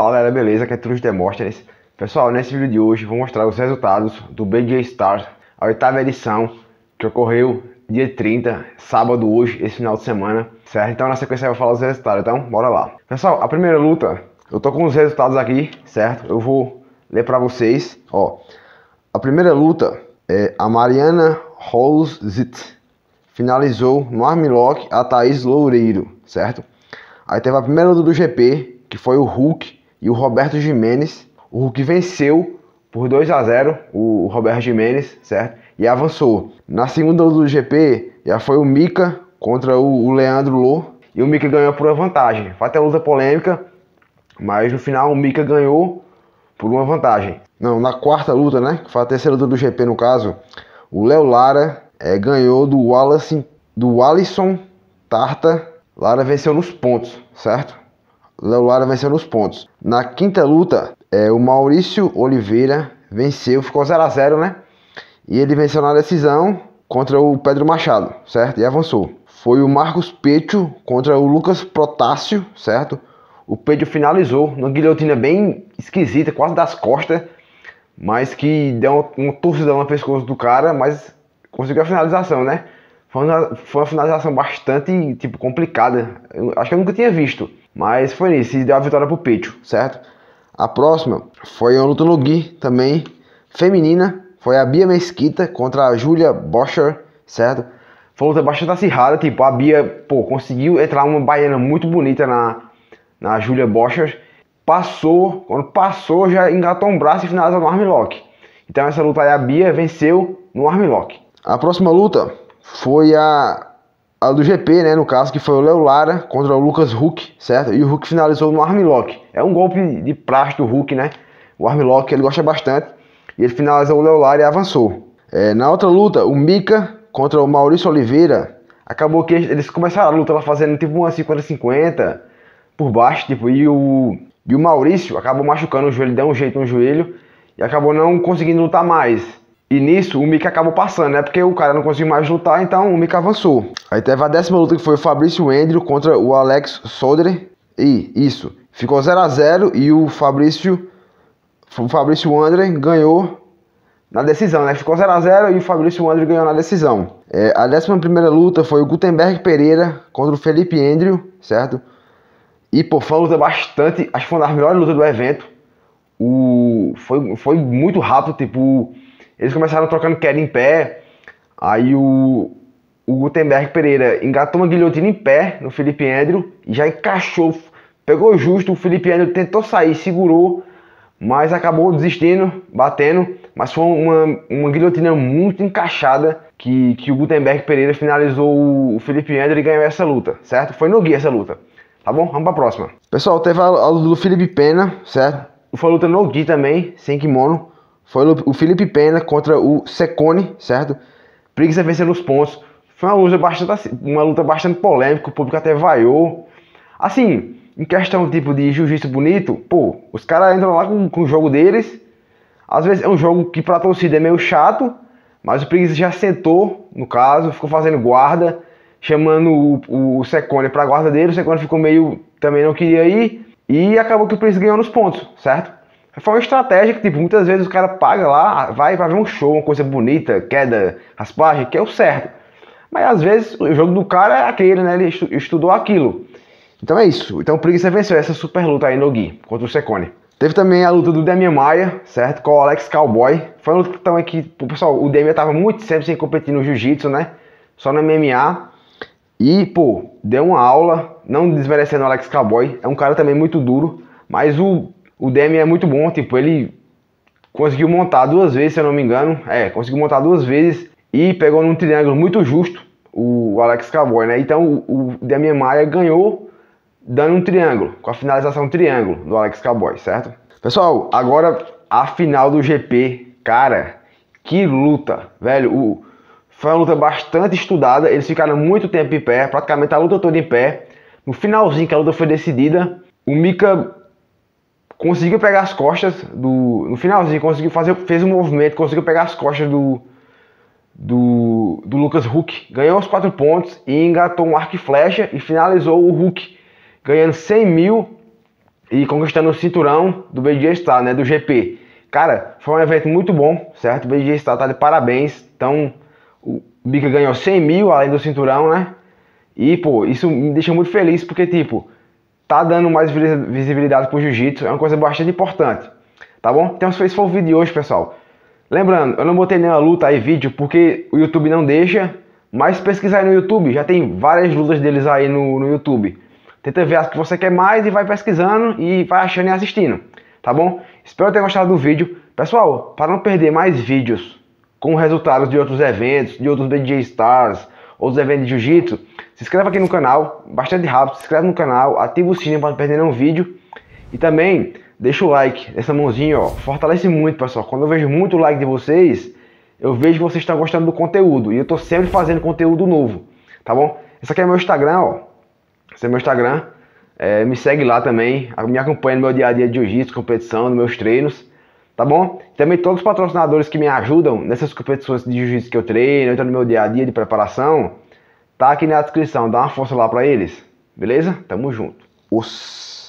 Fala galera, né, beleza? Aqui é Trus Demóstenes. Pessoal, nesse vídeo de hoje vou mostrar os resultados do BJ Stars, a oitava edição que ocorreu dia 30, sábado hoje, esse final de semana, certo? Então na sequência eu vou falar os resultados, então bora lá. Pessoal, a primeira luta, eu tô com os resultados aqui, certo? Eu vou ler pra vocês, ó. A primeira luta é a Mariana Holzit finalizou no armlock a Thaís Loureiro, certo? Aí teve a primeira luta do GP, que foi o Hulk e o Roberto Jimenez. O Hulk venceu por 2 a 0 o Roberto Jimenez, certo? E avançou. Na segunda do GP, já foi o Mika contra o Leandro Lô. E o Mika ganhou por uma vantagem. Foi até luta polêmica, mas no final o Mika ganhou por uma vantagem. Não, na quarta luta, né? Que foi a terceira luta do GP no caso. O Léo Lara é, ganhou do Wallace, do Alisson Tarta. Lara venceu nos pontos, certo? Léo Lara venceu nos pontos. Na quinta luta, é, o Maurício Oliveira venceu, ficou 0 a 0 né? E ele venceu na decisão contra o Pedro Machado, certo? E avançou. Foi o Marcos Pecho contra o Lucas Protácio, certo? O Pedro finalizou numa guilhotina bem esquisita, quase das costas, mas que deu uma torcida torcidão no pescoço do cara, mas conseguiu a finalização, né? Foi uma, foi uma finalização bastante, tipo, complicada. Eu, acho que eu nunca tinha visto. Mas foi nisso, e deu a vitória pro Pecho, certo? A próxima foi a luta no Gui, também feminina. Foi a Bia Mesquita contra a Julia Boscher, certo? Foi uma luta bastante acirrada, tipo, a Bia, pô, conseguiu entrar uma baiana muito bonita na, na Julia Boscher. Passou, quando passou, já engatou um braço e finalizou no armlock. Então essa luta aí a Bia venceu no armlock. A próxima luta foi a a do GP, né, no caso, que foi o Leo Lara contra o Lucas Huck, certo? E o Huck finalizou no armlock. É um golpe de praxe do Huck, né? O armlock ele gosta bastante. E ele finalizou o Leo Lara e avançou. É, na outra luta, o Mika contra o Maurício Oliveira. Acabou que eles começaram a luta lá fazendo tipo uma 50-50 por baixo, tipo, e o, e o Maurício acabou machucando o joelho, deu um jeito no joelho e acabou não conseguindo lutar mais. E nisso o Mika acabou passando, né? Porque o cara não conseguiu mais lutar, então o Mika avançou. Aí teve a décima luta que foi o Fabrício Andrew contra o Alex Sodre. E isso. Ficou 0 a 0 e o Fabrício. O Fabrício André ganhou na decisão, né? Ficou 0 a 0 e o Fabrício André ganhou na decisão. É, a décima primeira luta foi o Gutenberg Pereira contra o Felipe Andrew, certo? E pô, foi uma luta bastante. Acho que foi uma das melhores lutas do evento. O, foi, foi muito rápido, tipo eles começaram trocando queda em pé. Aí o, o Gutenberg Pereira engatou uma guilhotina em pé no Felipe Andrew e já encaixou, pegou justo. O Felipe Andrew tentou sair, segurou, mas acabou desistindo, batendo. Mas foi uma, uma guilhotina muito encaixada que, que o Gutenberg Pereira finalizou o Felipe Andrew e ganhou essa luta, certo? Foi no guia essa luta. Tá bom? Vamos pra próxima. Pessoal, teve a, a luta do Felipe Pena, certo? Foi a luta no Gui também, sem kimono. Foi o Felipe Pena contra o Secone, certo? Preguiça venceu nos pontos. Foi uma luta bastante, assim, uma luta bastante polêmica, o público até vaiou. Assim, em questão tipo de jiu-jitsu bonito, pô, os caras entram lá com, com o jogo deles. Às vezes é um jogo que pra torcida é meio chato, mas o Preguiça já sentou, no caso, ficou fazendo guarda, chamando o, o, Secone pra guarda dele. O Secone ficou meio. também não queria ir. E acabou que o Preguiça ganhou nos pontos, certo? É Foi uma estratégia que, tipo, muitas vezes o cara paga lá, vai pra ver um show, uma coisa bonita, queda, raspagem, que é o certo. Mas às vezes o jogo do cara é aquele, né? Ele estudou aquilo. Então é isso. Então o Preguiça venceu essa super luta aí no Gui contra o Secone. Teve também a luta do Demian Maia, certo? Com o Alex Cowboy. Foi uma luta também que, pessoal, o Demian tava muito sempre sem competir no Jiu-Jitsu, né? Só no MMA. E, pô, deu uma aula, não desmerecendo o Alex Cowboy. É um cara também muito duro. Mas o o Demi é muito bom, tipo, ele conseguiu montar duas vezes, se eu não me engano. É, conseguiu montar duas vezes e pegou num triângulo muito justo o Alex Cowboy, né? Então o, o Demian Maia ganhou dando um triângulo, com a finalização triângulo do Alex Cowboy, certo? Pessoal, agora a final do GP, cara, que luta, velho. O, foi uma luta bastante estudada, eles ficaram muito tempo em pé, praticamente a luta toda em pé. No finalzinho que a luta foi decidida, o Mika conseguiu pegar as costas do. No finalzinho, conseguiu fazer. Fez um movimento, conseguiu pegar as costas do. Do, do Lucas Huck. Ganhou os quatro pontos e engatou um arco e flecha e finalizou o Huck, ganhando 100 mil e conquistando o cinturão do BJ Star, né? Do GP. Cara, foi um evento muito bom, certo? O BJ Star tá de parabéns. Então, o Bica ganhou 100 mil além do cinturão, né? E, pô, isso me deixa muito feliz porque, tipo, tá dando mais visibilidade pro jiu-jitsu, é uma coisa bastante importante, tá bom? Então esse foi o vídeo de hoje, pessoal. Lembrando, eu não botei nenhuma luta aí vídeo porque o YouTube não deixa, mas pesquisar aí no YouTube, já tem várias lutas deles aí no, no YouTube. Tenta ver as que você quer mais e vai pesquisando e vai achando e assistindo, tá bom? Espero ter gostado do vídeo. Pessoal, para não perder mais vídeos com resultados de outros eventos, de outros DJ Stars, outros eventos de jiu-jitsu, se inscreva aqui no canal, bastante rápido, se inscreve no canal, ativa o sininho para não perder nenhum vídeo. E também deixa o like, essa mãozinha, ó, fortalece muito, pessoal. Quando eu vejo muito like de vocês, eu vejo que vocês estão gostando do conteúdo. E eu estou sempre fazendo conteúdo novo, tá bom? Esse aqui é meu Instagram, ó. Esse é meu Instagram. É, me segue lá também, me acompanha no meu dia a dia de jiu-jitsu, competição, nos meus treinos tá bom? Também todos os patrocinadores que me ajudam nessas competições de jiu-jitsu que eu treino, entra no meu dia a dia de preparação, tá aqui na descrição, dá uma força lá para eles, beleza? Tamo junto. Os